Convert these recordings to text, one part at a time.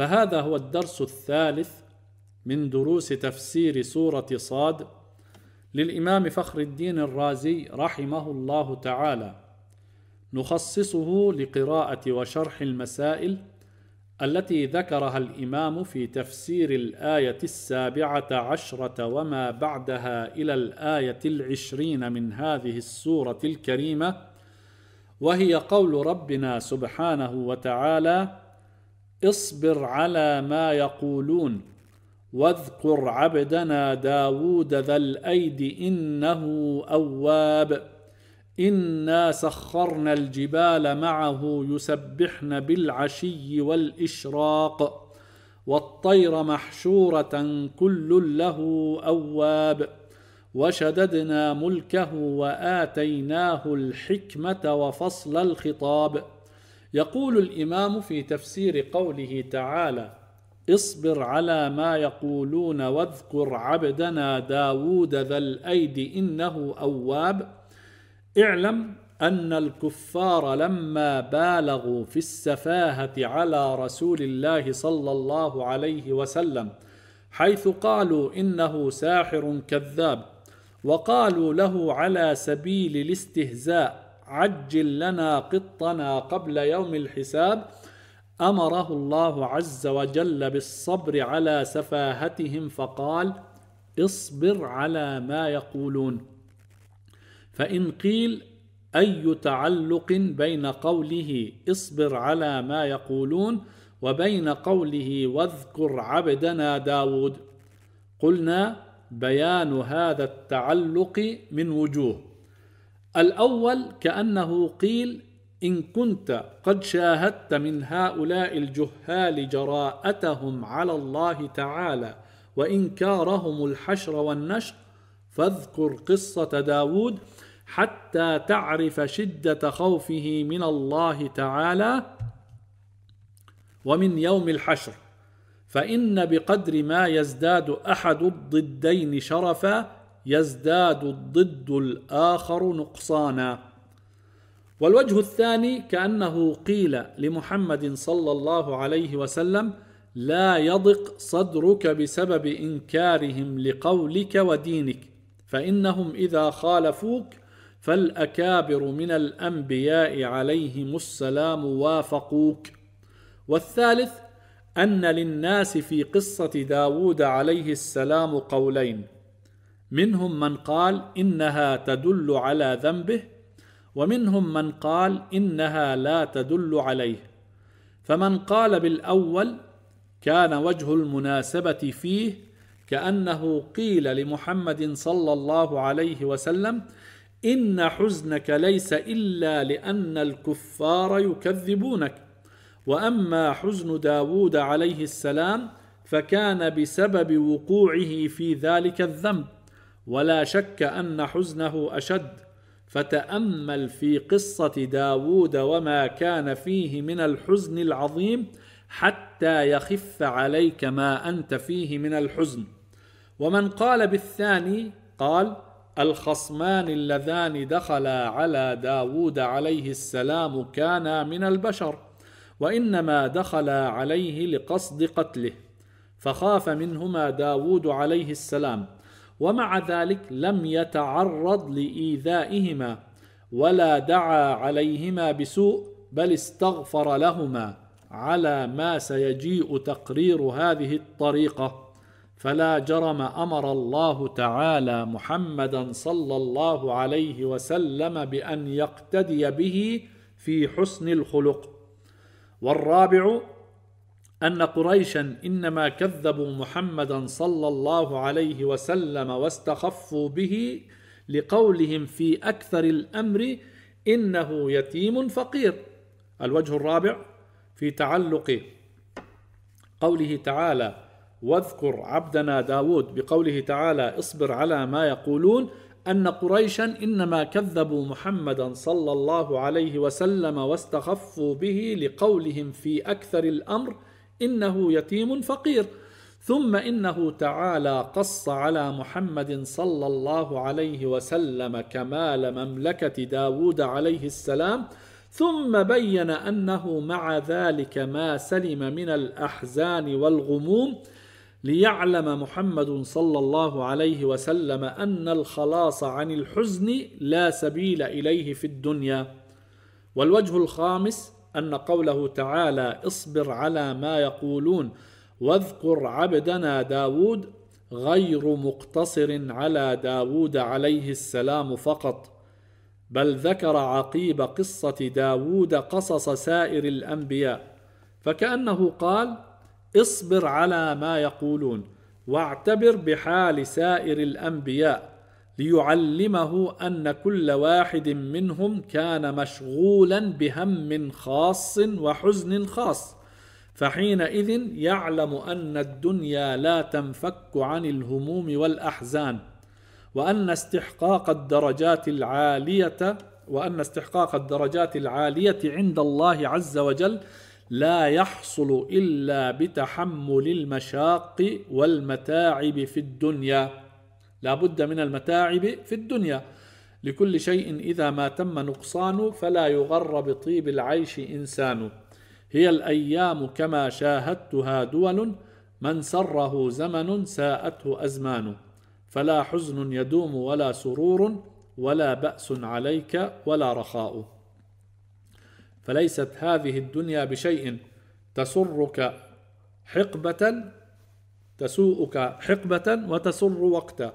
فهذا هو الدرس الثالث من دروس تفسير سورة صاد للإمام فخر الدين الرازي رحمه الله تعالى نخصصه لقراءة وشرح المسائل التي ذكرها الإمام في تفسير الآية السابعة عشرة وما بعدها إلى الآية العشرين من هذه السورة الكريمة وهي قول ربنا سبحانه وتعالى اصبر على ما يقولون واذكر عبدنا داود ذا الأيد إنه أواب إنا سخرنا الجبال معه يسبحن بالعشي والإشراق والطير محشورة كل له أواب وشددنا ملكه وآتيناه الحكمة وفصل الخطاب ۖ يقول الامام في تفسير قوله تعالى اصبر على ما يقولون واذكر عبدنا داود ذا الايد انه اواب اعلم ان الكفار لما بالغوا في السفاهه على رسول الله صلى الله عليه وسلم حيث قالوا انه ساحر كذاب وقالوا له على سبيل الاستهزاء عجل لنا قطنا قبل يوم الحساب امره الله عز وجل بالصبر على سفاهتهم فقال اصبر على ما يقولون فان قيل اي تعلق بين قوله اصبر على ما يقولون وبين قوله واذكر عبدنا داود قلنا بيان هذا التعلق من وجوه الاول كانه قيل ان كنت قد شاهدت من هؤلاء الجهال جراءتهم على الله تعالى وانكارهم الحشر والنشر فاذكر قصه داود حتى تعرف شده خوفه من الله تعالى ومن يوم الحشر فان بقدر ما يزداد احد الضدين شرفا يزداد الضد الاخر نقصانا والوجه الثاني كانه قيل لمحمد صلى الله عليه وسلم لا يضق صدرك بسبب انكارهم لقولك ودينك فانهم اذا خالفوك فالاكابر من الانبياء عليهم السلام وافقوك والثالث ان للناس في قصه داود عليه السلام قولين منهم من قال انها تدل على ذنبه ومنهم من قال انها لا تدل عليه فمن قال بالاول كان وجه المناسبه فيه كانه قيل لمحمد صلى الله عليه وسلم ان حزنك ليس الا لان الكفار يكذبونك واما حزن داوود عليه السلام فكان بسبب وقوعه في ذلك الذنب ولا شك أن حزنه أشد فتأمل في قصة داوود وما كان فيه من الحزن العظيم حتى يخف عليك ما أنت فيه من الحزن ومن قال بالثاني قال الخصمان اللذان دخلا على داوود عليه السلام كانا من البشر وإنما دخلا عليه لقصد قتله فخاف منهما داوود عليه السلام ومع ذلك لم يتعرض لإيذائهما ولا دعا عليهما بسوء بل استغفر لهما على ما سيجيء تقرير هذه الطريقه فلا جرم امر الله تعالى محمدا صلى الله عليه وسلم بان يقتدي به في حسن الخلق والرابع ان قريشا انما كذبوا محمدا صلى الله عليه وسلم واستخفوا به لقولهم في اكثر الامر انه يتيم فقير الوجه الرابع في تعلق قوله تعالى واذكر عبدنا داود بقوله تعالى اصبر على ما يقولون ان قريشا انما كذبوا محمدا صلى الله عليه وسلم واستخفوا به لقولهم في اكثر الامر إنه يتيم فقير ثم إنه تعالى قص على محمد صلى الله عليه وسلم كمال مملكة داود عليه السلام ثم بين أنه مع ذلك ما سلم من الأحزان والغموم ليعلم محمد صلى الله عليه وسلم أن الخلاص عن الحزن لا سبيل إليه في الدنيا والوجه الخامس أن قوله تعالى اصبر على ما يقولون واذكر عبدنا داود غير مقتصر على داود عليه السلام فقط بل ذكر عقيب قصة داود قصص سائر الأنبياء فكأنه قال اصبر على ما يقولون واعتبر بحال سائر الأنبياء ليعلمه أن كل واحد منهم كان مشغولا بهم خاص وحزن خاص فحينئذ يعلم أن الدنيا لا تنفك عن الهموم والأحزان وأن استحقاق الدرجات العالية وأن استحقاق الدرجات العالية عند الله عز وجل لا يحصل إلا بتحمل المشاق والمتاعب في الدنيا لا بد من المتاعب في الدنيا لكل شيء إذا ما تم نقصان فلا يغر بطيب العيش إنسان هي الأيام كما شاهدتها دول من سره زمن ساءته أزمان فلا حزن يدوم ولا سرور ولا بأس عليك ولا رخاء فليست هذه الدنيا بشيء تسرك حقبة تسوءك حقبة وتسر وقتا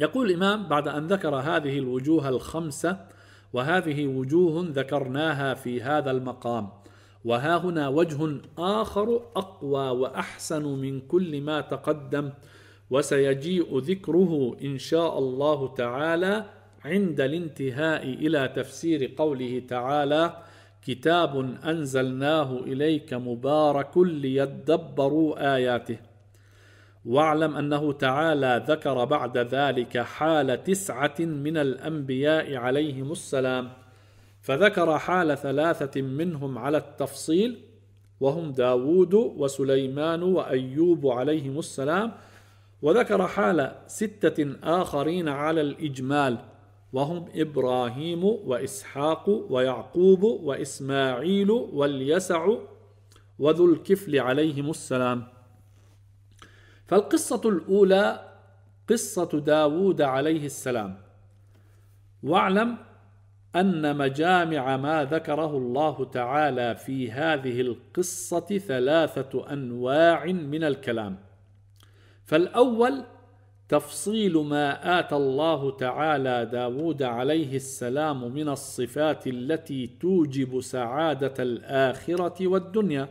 يقول الإمام بعد أن ذكر هذه الوجوه الخمسة وهذه وجوه ذكرناها في هذا المقام وها هنا وجه آخر أقوى وأحسن من كل ما تقدم وسيجيء ذكره إن شاء الله تعالى عند الانتهاء إلى تفسير قوله تعالى كتاب أنزلناه إليك مبارك ليدبروا آياته واعلم أنه تعالى ذكر بعد ذلك حال تسعة من الأنبياء عليهم السلام فذكر حال ثلاثة منهم على التفصيل وهم داود وسليمان وأيوب عليهم السلام وذكر حال ستة آخرين على الإجمال وهم إبراهيم وإسحاق ويعقوب وإسماعيل واليسع وذو الكفل عليهم السلام فالقصة الأولى قصة داوود عليه السلام واعلم أن مجامع ما ذكره الله تعالى في هذه القصة ثلاثة أنواع من الكلام فالأول تفصيل ما آتى الله تعالى داود عليه السلام من الصفات التي توجب سعادة الآخرة والدنيا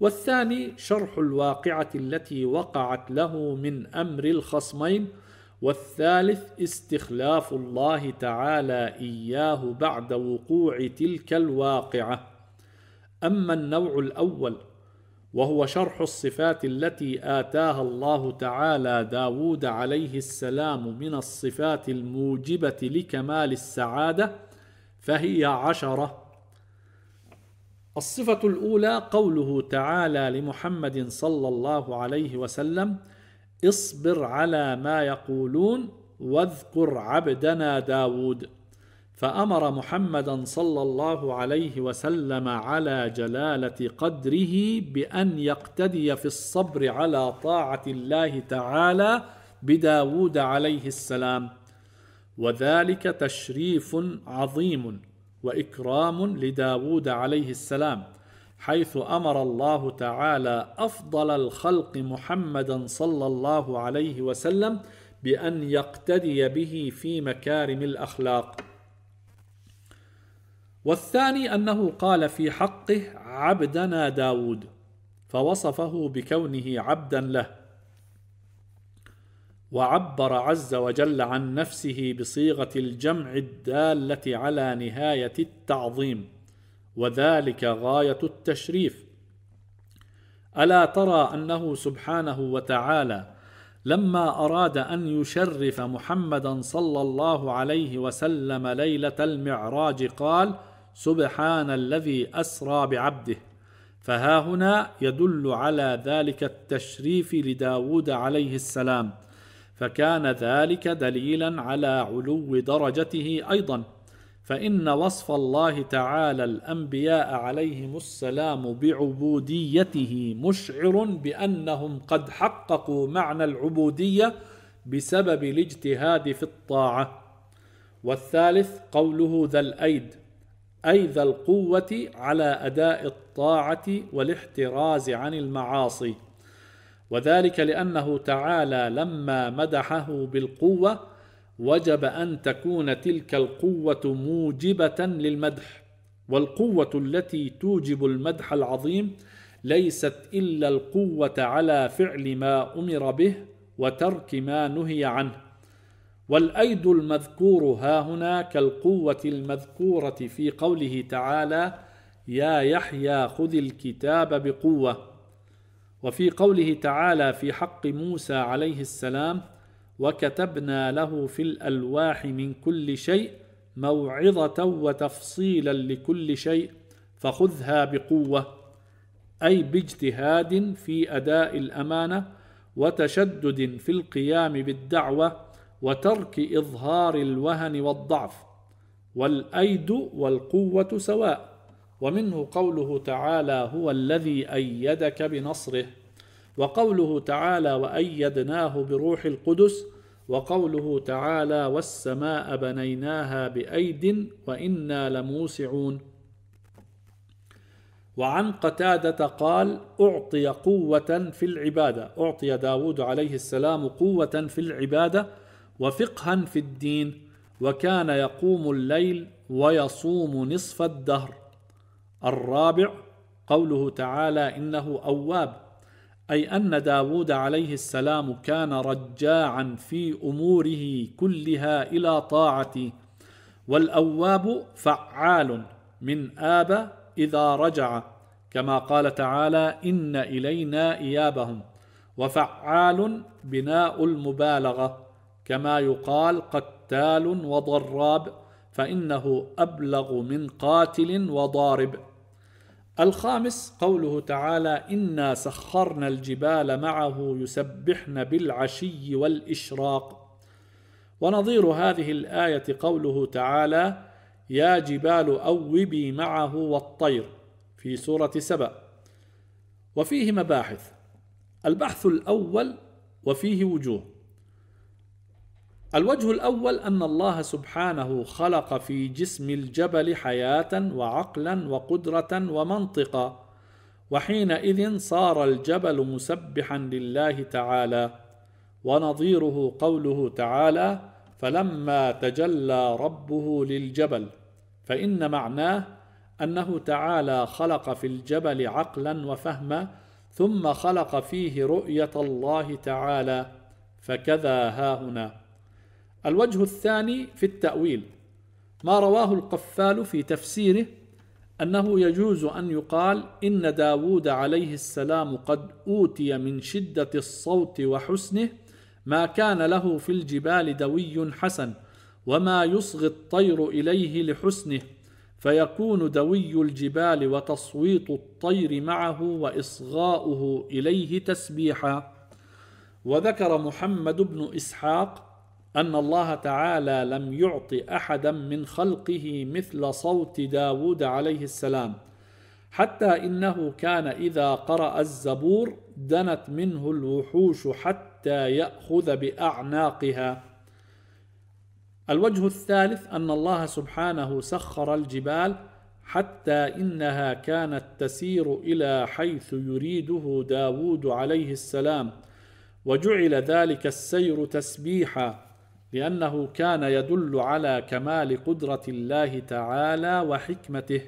والثاني شرح الواقعة التي وقعت له من أمر الخصمين والثالث استخلاف الله تعالى إياه بعد وقوع تلك الواقعة أما النوع الأول وهو شرح الصفات التي آتاها الله تعالى داود عليه السلام من الصفات الموجبة لكمال السعادة فهي عشرة الصفة الأولى قوله تعالى لمحمد صلى الله عليه وسلم اصبر على ما يقولون واذكر عبدنا داود فأمر محمدا صلى الله عليه وسلم على جلالة قدره بأن يقتدي في الصبر على طاعة الله تعالى بداود عليه السلام وذلك تشريف عظيم وإكرام لداود عليه السلام حيث أمر الله تعالى أفضل الخلق محمدا صلى الله عليه وسلم بأن يقتدي به في مكارم الأخلاق والثاني أنه قال في حقه عبدنا داود فوصفه بكونه عبدا له وعبر عز وجل عن نفسه بصيغه الجمع الداله على نهايه التعظيم وذلك غايه التشريف الا ترى انه سبحانه وتعالى لما اراد ان يشرف محمدا صلى الله عليه وسلم ليله المعراج قال سبحان الذي اسرى بعبده فها هنا يدل على ذلك التشريف لداود عليه السلام فكان ذلك دليلا على علو درجته ايضا فان وصف الله تعالى الانبياء عليهم السلام بعبوديته مشعر بانهم قد حققوا معنى العبوديه بسبب الاجتهاد في الطاعه والثالث قوله ذا الايد اي ذا القوه على اداء الطاعه والاحتراز عن المعاصي وذلك لأنه تعالى لما مدحه بالقوة وجب أن تكون تلك القوة موجبة للمدح والقوة التي توجب المدح العظيم ليست إلا القوة على فعل ما أمر به وترك ما نهي عنه والأيد المذكور ها هنا كالقوة المذكورة في قوله تعالى يا يحيى خذ الكتاب بقوة وفي قوله تعالى في حق موسى عليه السلام وكتبنا له في الالواح من كل شيء موعظه وتفصيلا لكل شيء فخذها بقوه اي باجتهاد في اداء الامانه وتشدد في القيام بالدعوه وترك اظهار الوهن والضعف والايد والقوه سواء ومنه قوله تعالى هو الذي ايدك بنصره وقوله تعالى وايدناه بروح القدس وقوله تعالى والسماء بنيناها بايد وانا لموسعون وعن قتادة قال أعطي قوة في العبادة أعطي داود عليه السلام قوة في العبادة وفقها في الدين وكان يقوم الليل ويصوم نصف الدهر الرابع قوله تعالى إنه أواب أي أن داود عليه السلام كان رجاعا في أموره كلها إلى طاعته والأواب فعال من آب إذا رجع كما قال تعالى إن إلينا إيابهم وفعال بناء المبالغة كما يقال قتال وضراب فإنه أبلغ من قاتل وضارب الخامس قوله تعالى انا سخرنا الجبال معه يسبحن بالعشي والاشراق ونظير هذه الايه قوله تعالى يا جبال اوبي معه والطير في سوره سبا وفيه مباحث البحث الاول وفيه وجوه الوجه الاول ان الله سبحانه خلق في جسم الجبل حياه وعقلا وقدره ومنطقه وحينئذ صار الجبل مسبحا لله تعالى ونظيره قوله تعالى فلما تجلى ربه للجبل فان معناه انه تعالى خلق في الجبل عقلا وفهما ثم خلق فيه رؤيه الله تعالى فكذا هاهنا الوجه الثاني في التأويل ما رواه القفال في تفسيره أنه يجوز أن يقال إن داود عليه السلام قد أوتي من شدة الصوت وحسنه ما كان له في الجبال دوي حسن وما يصغي الطير إليه لحسنه فيكون دوي الجبال وتصويت الطير معه وإصغاؤه إليه تسبيحا وذكر محمد بن إسحاق أن الله تعالى لم يعط أحدا من خلقه مثل صوت داود عليه السلام حتى إنه كان إذا قرأ الزبور دنت منه الوحوش حتى يأخذ بأعناقها الوجه الثالث أن الله سبحانه سخر الجبال حتى إنها كانت تسير إلى حيث يريده داود عليه السلام وجعل ذلك السير تسبيحاً لأنه كان يدل على كمال قدرة الله تعالى وحكمته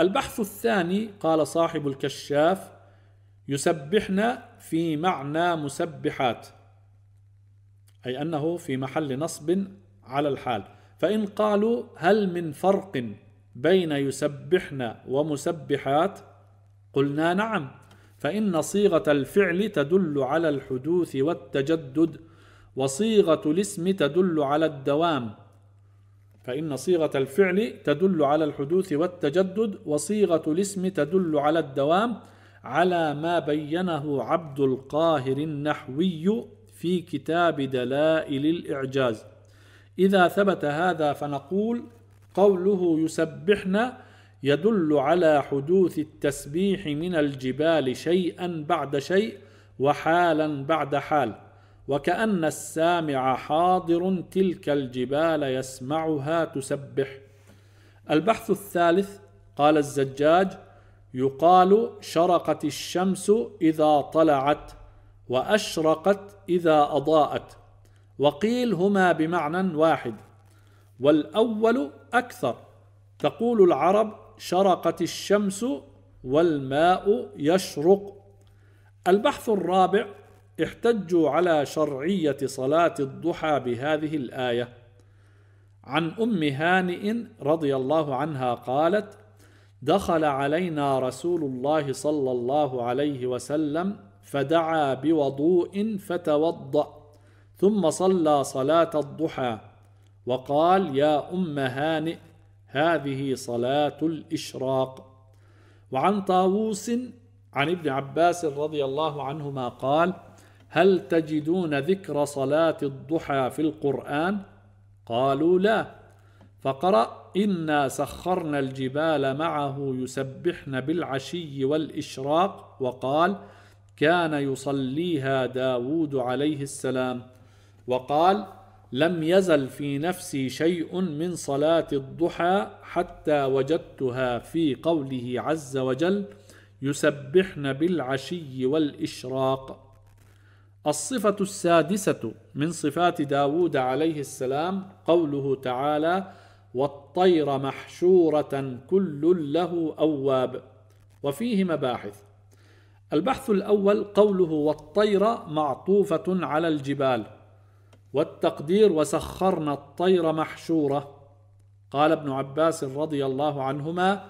البحث الثاني قال صاحب الكشاف يسبحن في معنى مسبحات أي أنه في محل نصب على الحال فإن قالوا هل من فرق بين يسبحن ومسبحات قلنا نعم فإن صيغة الفعل تدل على الحدوث والتجدد وصيغة الاسم تدل على الدوام فإن صيغة الفعل تدل على الحدوث والتجدد وصيغة الاسم تدل على الدوام على ما بينه عبد القاهر النحوي في كتاب دلائل الإعجاز إذا ثبت هذا فنقول قوله يسبحن يدل على حدوث التسبيح من الجبال شيئا بعد شيء وحالا بعد حال وكأن السامع حاضر تلك الجبال يسمعها تسبح. البحث الثالث قال الزجاج: يقال شرقت الشمس إذا طلعت وأشرقت إذا أضاءت وقيل هما بمعنى واحد والأول أكثر تقول العرب شرقت الشمس والماء يشرق البحث الرابع احتجوا على شرعية صلاة الضحى بهذه الآية عن أم هانئ رضي الله عنها قالت دخل علينا رسول الله صلى الله عليه وسلم فدعا بوضوء فتوضأ ثم صلى صلاة الضحى وقال يا أم هانئ هذه صلاة الإشراق وعن طاووس عن ابن عباس رضي الله عنهما قال هل تجدون ذكر صلاة الضحى في القرآن؟ قالوا لا فقرأ إنا سخرنا الجبال معه يسبحن بالعشي والإشراق وقال كان يصليها داود عليه السلام وقال لم يزل في نفسي شيء من صلاة الضحى حتى وجدتها في قوله عز وجل يسبحن بالعشي والإشراق الصفة السادسة من صفات داود عليه السلام قوله تعالى والطير محشورة كل له أواب وفيه مباحث البحث الأول قوله والطير معطوفة على الجبال والتقدير وسخرنا الطير محشورة قال ابن عباس رضي الله عنهما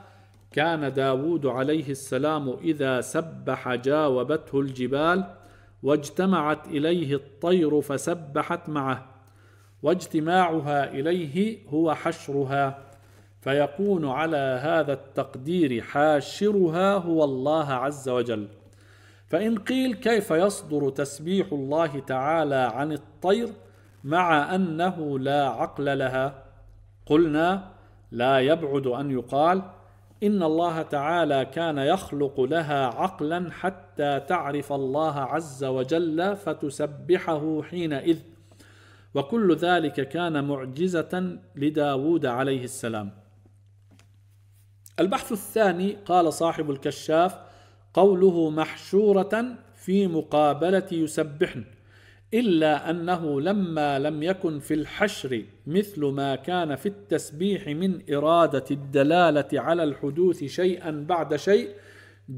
كان داود عليه السلام إذا سبح جاوبته الجبال واجتمعت اليه الطير فسبحت معه واجتماعها اليه هو حشرها فيكون على هذا التقدير حاشرها هو الله عز وجل فان قيل كيف يصدر تسبيح الله تعالى عن الطير مع انه لا عقل لها قلنا لا يبعد ان يقال إن الله تعالى كان يخلق لها عقلا حتى تعرف الله عز وجل فتسبحه حينئذ وكل ذلك كان معجزة لداود عليه السلام البحث الثاني قال صاحب الكشاف قوله محشورة في مقابلة يسبحن إلا أنه لما لم يكن في الحشر مثل ما كان في التسبيح من إرادة الدلالة على الحدوث شيئا بعد شيء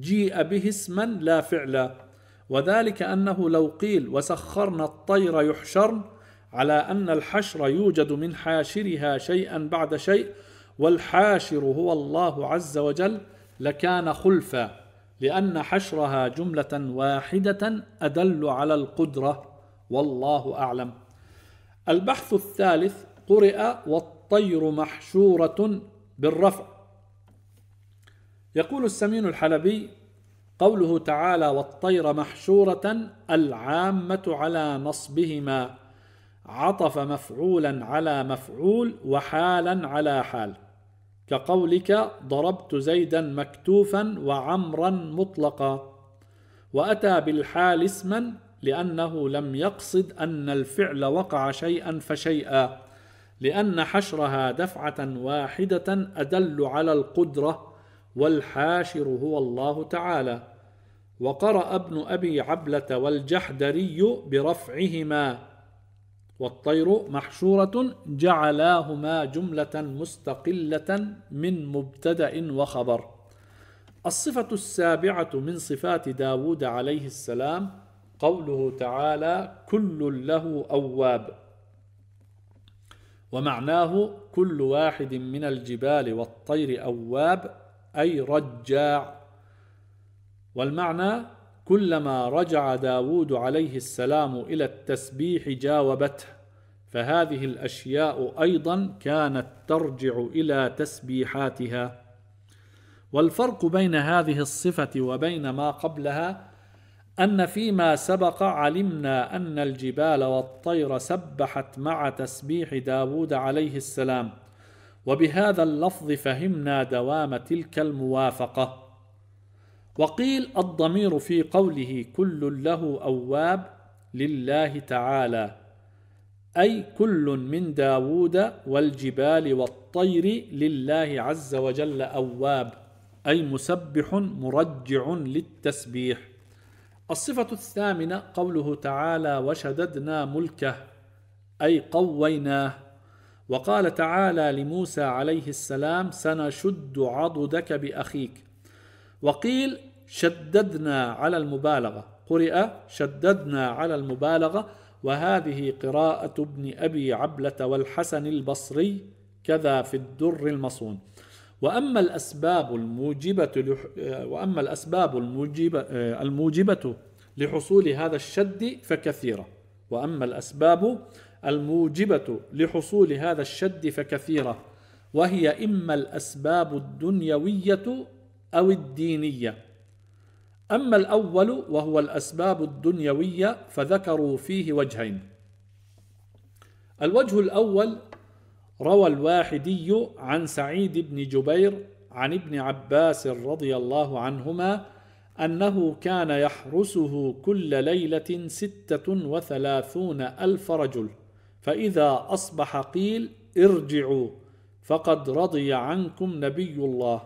جيء به اسما لا فعلا وذلك أنه لو قيل وسخرنا الطير يحشرن على أن الحشر يوجد من حاشرها شيئا بعد شيء والحاشر هو الله عز وجل لكان خلفا لأن حشرها جملة واحدة أدل على القدرة والله أعلم البحث الثالث قرئ والطير محشورة بالرفع يقول السمين الحلبي قوله تعالى والطير محشورة العامة على نصبهما عطف مفعولا على مفعول وحالا على حال كقولك ضربت زيدا مكتوفا وعمرا مطلقا وأتى بالحال اسما لأنه لم يقصد أن الفعل وقع شيئا فشيئا لأن حشرها دفعة واحدة أدل على القدرة والحاشر هو الله تعالى وقرأ ابن أبي عبلة والجحدري برفعهما والطير محشورة جعلاهما جملة مستقلة من مبتدأ وخبر الصفة السابعة من صفات داود عليه السلام قوله تعالى كل له أواب ومعناه كل واحد من الجبال والطير أواب أي رجاع والمعنى كلما رجع داود عليه السلام إلى التسبيح جاوبته فهذه الأشياء أيضا كانت ترجع إلى تسبيحاتها والفرق بين هذه الصفة وبين ما قبلها أن فيما سبق علمنا أن الجبال والطير سبحت مع تسبيح داود عليه السلام وبهذا اللفظ فهمنا دوام تلك الموافقة وقيل الضمير في قوله كل له أواب لله تعالى أي كل من داود والجبال والطير لله عز وجل أواب أي مسبح مرجع للتسبيح الصفة الثامنة قوله تعالى وشددنا ملكه أي قويناه وقال تعالى لموسى عليه السلام سنشد عضدك بأخيك وقيل شددنا على المبالغة قرئ شددنا على المبالغة وهذه قراءة ابن أبي عبلة والحسن البصري كذا في الدر المصون وأما الأسباب الموجبة وأما الأسباب الموجبة الموجبة لحصول هذا الشد فكثيرة وأما الأسباب الموجبة لحصول هذا الشد فكثيرة وهي إما الأسباب الدنيوية أو الدينية أما الأول وهو الأسباب الدنيوية فذكروا فيه وجهين الوجه الأول روى الواحدي عن سعيد بن جبير عن ابن عباس رضي الله عنهما أنه كان يحرسه كل ليلة ستة وثلاثون ألف رجل فإذا أصبح قيل ارجعوا فقد رضي عنكم نبي الله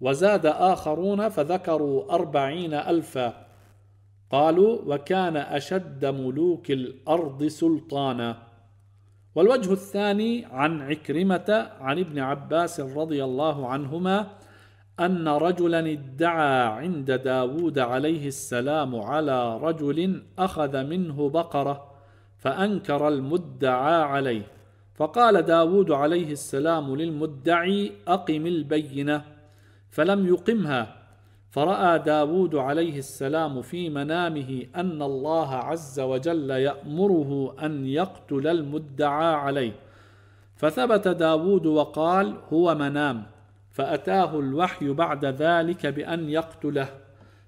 وزاد آخرون فذكروا أربعين ألفا قالوا وكان أشد ملوك الأرض سلطانا والوجه الثاني عن عكرمة عن ابن عباس رضي الله عنهما أن رجلا ادعى عند داود عليه السلام على رجل أخذ منه بقرة فأنكر المدعى عليه فقال داود عليه السلام للمدعي أقم البينة فلم يقمها فرأى داود عليه السلام في منامه أن الله عز وجل يأمره أن يقتل المدعى عليه فثبت داود وقال هو منام فأتاه الوحي بعد ذلك بأن يقتله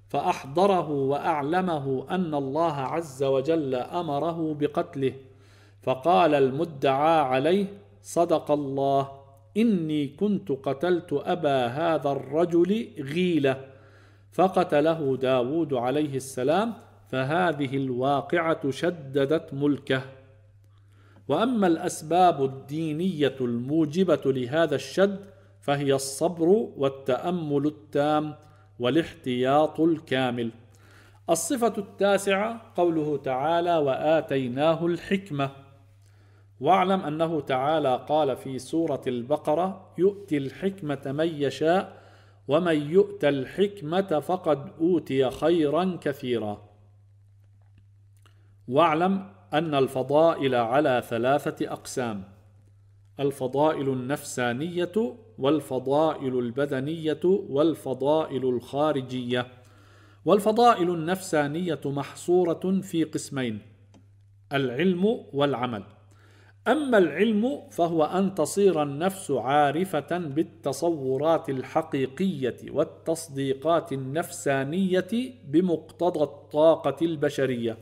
فأحضره وأعلمه أن الله عز وجل أمره بقتله فقال المدعى عليه صدق الله إني كنت قتلت أبا هذا الرجل غيله فقتله داود عليه السلام فهذه الواقعة شددت ملكه وأما الأسباب الدينية الموجبة لهذا الشد فهي الصبر والتأمل التام والاحتياط الكامل الصفة التاسعة قوله تعالى وآتيناه الحكمة واعلم أنه تعالى قال في سورة البقرة يؤتي الحكمة من يشاء ومن يؤت الحكمه فقد اوتي خيرا كثيرا واعلم ان الفضائل على ثلاثه اقسام الفضائل النفسانيه والفضائل البدنيه والفضائل الخارجيه والفضائل النفسانيه محصوره في قسمين العلم والعمل أما العلم فهو أن تصير النفس عارفة بالتصورات الحقيقية والتصديقات النفسانية بمقتضى الطاقة البشرية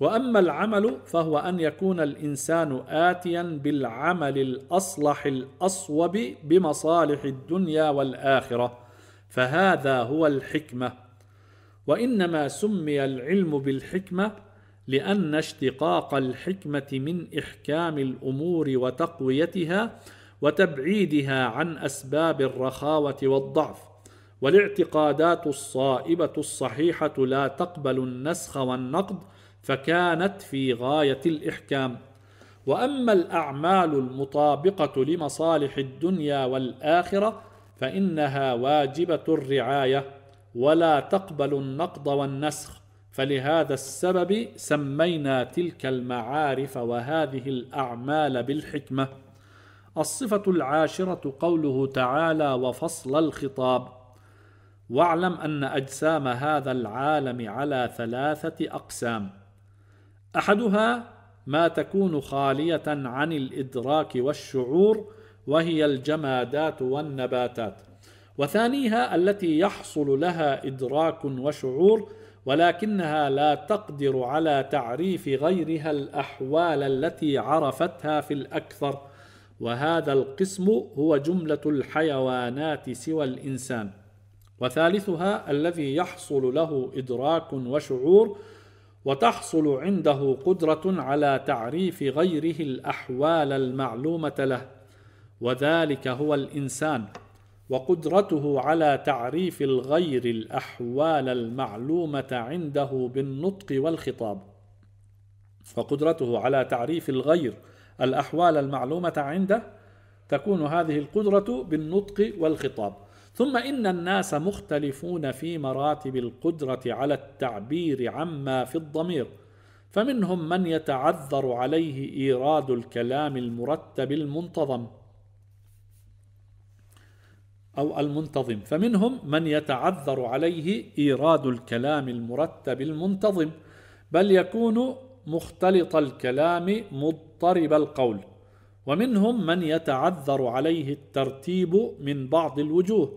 وأما العمل فهو أن يكون الإنسان آتيا بالعمل الأصلح الأصوب بمصالح الدنيا والآخرة فهذا هو الحكمة وإنما سمي العلم بالحكمة لأن اشتقاق الحكمة من إحكام الأمور وتقويتها وتبعيدها عن أسباب الرخاوة والضعف والاعتقادات الصائبة الصحيحة لا تقبل النسخ والنقد فكانت في غاية الإحكام واما الاعمال المطابقه لمصالح الدنيا والاخره فانها واجبه الرعايه ولا تقبل النقض والنسخ فلهذا السبب سمينا تلك المعارف وهذه الاعمال بالحكمه الصفه العاشره قوله تعالى وفصل الخطاب واعلم ان اجسام هذا العالم على ثلاثه اقسام احدها ما تكون خاليه عن الادراك والشعور وهي الجمادات والنباتات وثانيها التي يحصل لها ادراك وشعور ولكنها لا تقدر على تعريف غيرها الاحوال التي عرفتها في الاكثر وهذا القسم هو جمله الحيوانات سوى الانسان وثالثها الذي يحصل له ادراك وشعور وتحصل عنده قدره على تعريف غيره الاحوال المعلومه له وذلك هو الانسان وقدرته على تعريف الغير الاحوال المعلومه عنده بالنطق والخطاب وقدرته على تعريف الغير الاحوال المعلومه عنده تكون هذه القدره بالنطق والخطاب ثم ان الناس مختلفون في مراتب القدره على التعبير عما في الضمير فمنهم من يتعذر عليه ايراد الكلام المرتب المنتظم أو المنتظم فمنهم من يتعذر عليه إيراد الكلام المرتب المنتظم بل يكون مختلط الكلام مضطرب القول ومنهم من يتعذر عليه الترتيب من بعض الوجوه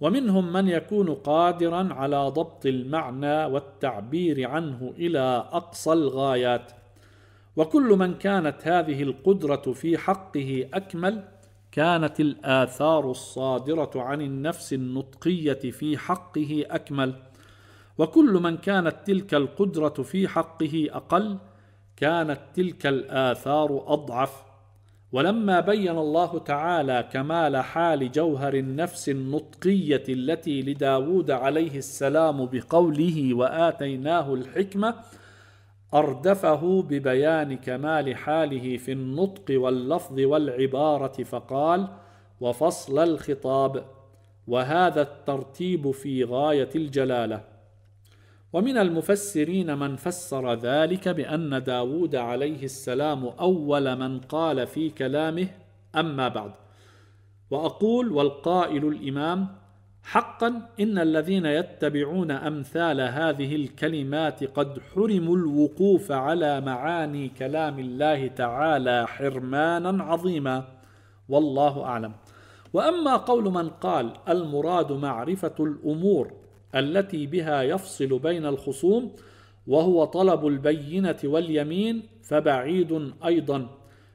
ومنهم من يكون قادرا على ضبط المعنى والتعبير عنه الى اقصى الغايات وكل من كانت هذه القدره في حقه اكمل كانت الآثار الصادرة عن النفس النطقية في حقه أكمل وكل من كانت تلك القدرة في حقه أقل كانت تلك الآثار أضعف ولما بين الله تعالى كمال حال جوهر النفس النطقية التي لداود عليه السلام بقوله وآتيناه الحكمة اردفه ببيان كمال حاله في النطق واللفظ والعباره فقال وفصل الخطاب وهذا الترتيب في غايه الجلاله ومن المفسرين من فسر ذلك بان داود عليه السلام اول من قال في كلامه اما بعد واقول والقائل الامام حقا ان الذين يتبعون امثال هذه الكلمات قد حرموا الوقوف على معاني كلام الله تعالى حرمانا عظيما والله اعلم واما قول من قال المراد معرفه الامور التي بها يفصل بين الخصوم وهو طلب البينه واليمين فبعيد ايضا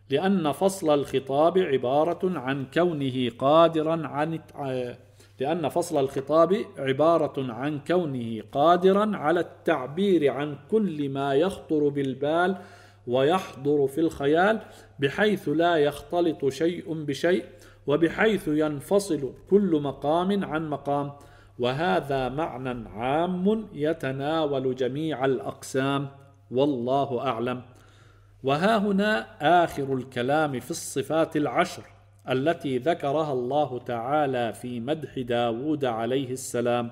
لان فصل الخطاب عباره عن كونه قادرا عن لأن فصل الخطاب عبارة عن كونه قادرا على التعبير عن كل ما يخطر بالبال ويحضر في الخيال بحيث لا يختلط شيء بشيء وبحيث ينفصل كل مقام عن مقام وهذا معنى عام يتناول جميع الأقسام والله أعلم وها هنا آخر الكلام في الصفات العشر التي ذكرها الله تعالى في مدح داود عليه السلام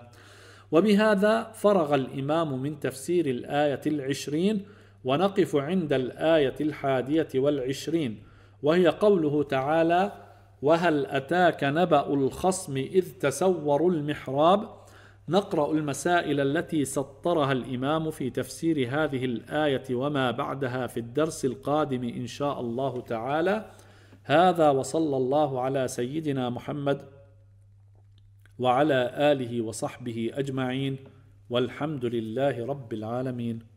وبهذا فرغ الإمام من تفسير الآية العشرين ونقف عند الآية الحادية والعشرين وهي قوله تعالى وهل أتاك نبأ الخصم إذ تسوروا المحراب نقرأ المسائل التي سطرها الإمام في تفسير هذه الآية وما بعدها في الدرس القادم إن شاء الله تعالى هذا وصلى الله على سيدنا محمد وعلى اله وصحبه اجمعين والحمد لله رب العالمين